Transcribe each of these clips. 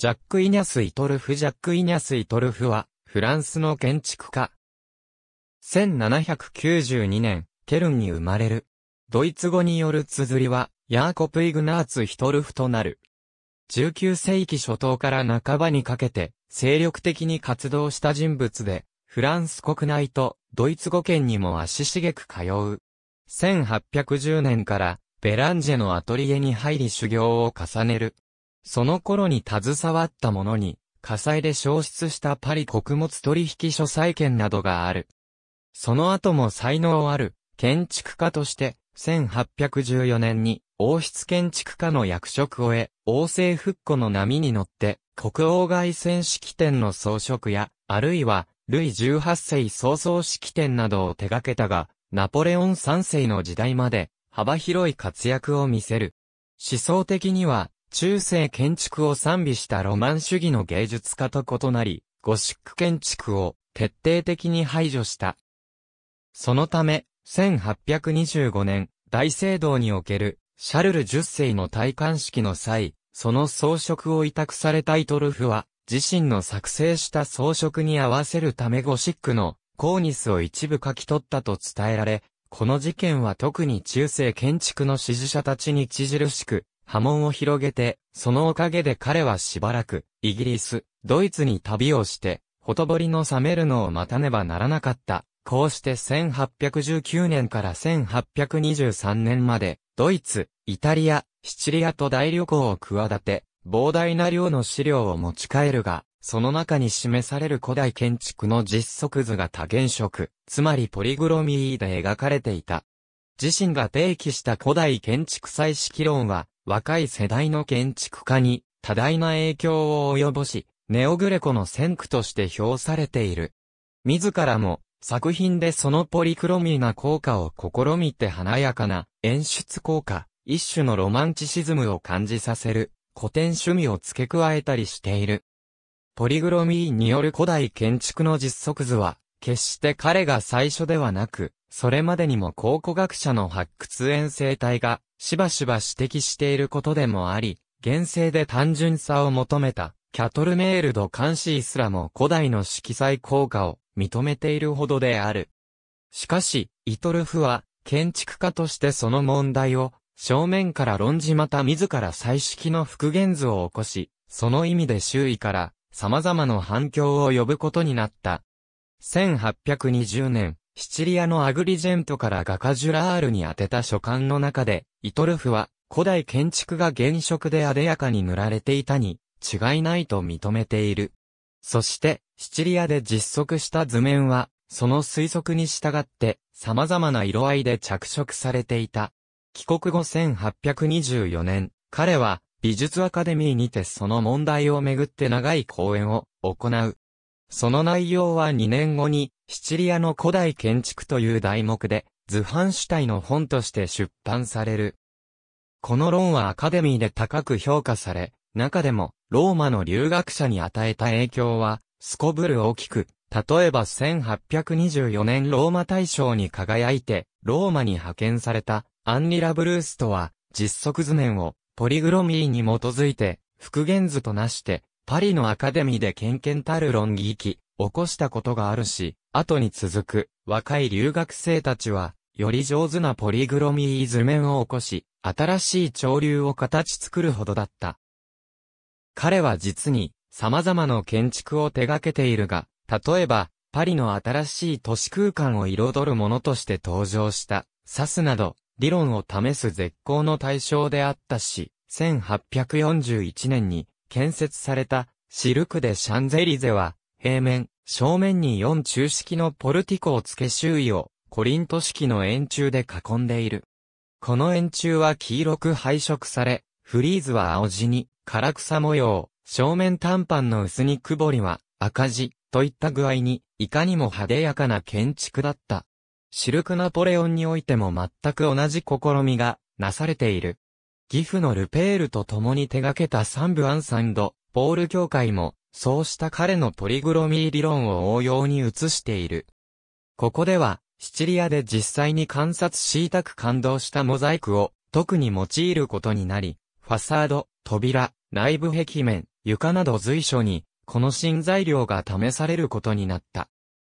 ジャック・イニャス・イトルフ・ジャック・イニャス・イトルフは、フランスの建築家。1792年、ケルンに生まれる。ドイツ語による綴りは、ヤーコプ・イグナーツ・ヒトルフとなる。19世紀初頭から半ばにかけて、精力的に活動した人物で、フランス国内とドイツ語圏にも足しげく通う。1810年から、ベランジェのアトリエに入り修行を重ねる。その頃に携わったものに、火災で消失したパリ穀物取引所債権などがある。その後も才能ある建築家として、1814年に王室建築家の役職を得、王政復古の波に乗って、国王外戦式典の装飾や、あるいは、ルイ18世総総式典などを手掛けたが、ナポレオン3世の時代まで、幅広い活躍を見せる。思想的には、中世建築を賛美したロマン主義の芸術家と異なり、ゴシック建築を徹底的に排除した。そのため、1825年、大聖堂における、シャルル10世の戴冠式の際、その装飾を委託されたイトルフは、自身の作成した装飾に合わせるためゴシックのコーニスを一部書き取ったと伝えられ、この事件は特に中世建築の支持者たちに著しく波紋を広げて、そのおかげで彼はしばらく、イギリス、ドイツに旅をして、ほとぼりの冷めるのを待たねばならなかった。こうして1819年から1823年まで、ドイツ、イタリア、シチリアと大旅行を企て、膨大な量の資料を持ち帰るが、その中に示される古代建築の実測図が多元色、つまりポリグロミーで描かれていた。自身が提起した古代建築祭式論は、若い世代の建築家に多大な影響を及ぼし、ネオグレコの先駆として評されている。自らも作品でそのポリクロミーな効果を試みて華やかな演出効果、一種のロマンチシズムを感じさせる古典趣味を付け加えたりしている。ポリグロミーによる古代建築の実測図は決して彼が最初ではなく、それまでにも考古学者の発掘遠征隊が、しばしば指摘していることでもあり、厳正で単純さを求めた、キャトルメールド監視すらも古代の色彩効果を認めているほどである。しかし、イトルフは、建築家としてその問題を、正面から論じまた自ら彩色の復元図を起こし、その意味で周囲から、様々な反響を呼ぶことになった。1820年、シチリアのアグリジェントから画家ジュラールに宛てた書簡の中で、イトルフは古代建築が原色で艶やかに塗られていたに違いないと認めている。そして、シチリアで実測した図面は、その推測に従って様々な色合いで着色されていた。帰国後1824年、彼は美術アカデミーにてその問題をめぐって長い講演を行う。その内容は2年後に、シチリアの古代建築という題目で、図版主体の本として出版される。この論はアカデミーで高く評価され、中でも、ローマの留学者に与えた影響は、すこぶる大きく、例えば1824年ローマ大賞に輝いて、ローマに派遣された、アンリラ・ブルースとは、実測図面を、ポリグロミーに基づいて、復元図となして、パリのアカデミーで喧健たる論議機起こしたことがあるし、後に続く若い留学生たちは、より上手なポリグロミー図面を起こし、新しい潮流を形作るほどだった。彼は実に様々な建築を手掛けているが、例えば、パリの新しい都市空間を彩るものとして登場した、サスなど、理論を試す絶好の対象であったし、1841年に建設されたシルク・でシャンゼリゼは、平面、正面に4中式のポルティコを付け周囲をコリント式の円柱で囲んでいる。この円柱は黄色く配色され、フリーズは青地に、唐草模様、正面短パンの薄に彫りは赤字といった具合に、いかにも派手やかな建築だった。シルクナポレオンにおいても全く同じ試みがなされている。義父のルペールと共に手掛けたサンブアンサンド、ポール協会も、そうした彼のポリグロミー理論を応用に移している。ここでは、シチリアで実際に観察しく感動したモザイクを特に用いることになり、ファサード、扉、内部壁面、床など随所に、この新材料が試されることになった。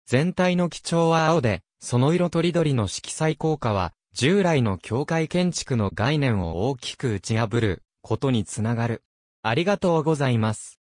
全体の基調は青で、その色とりどりの色彩効果は、従来の教会建築の概念を大きく打ち破ることにつながる。ありがとうございます。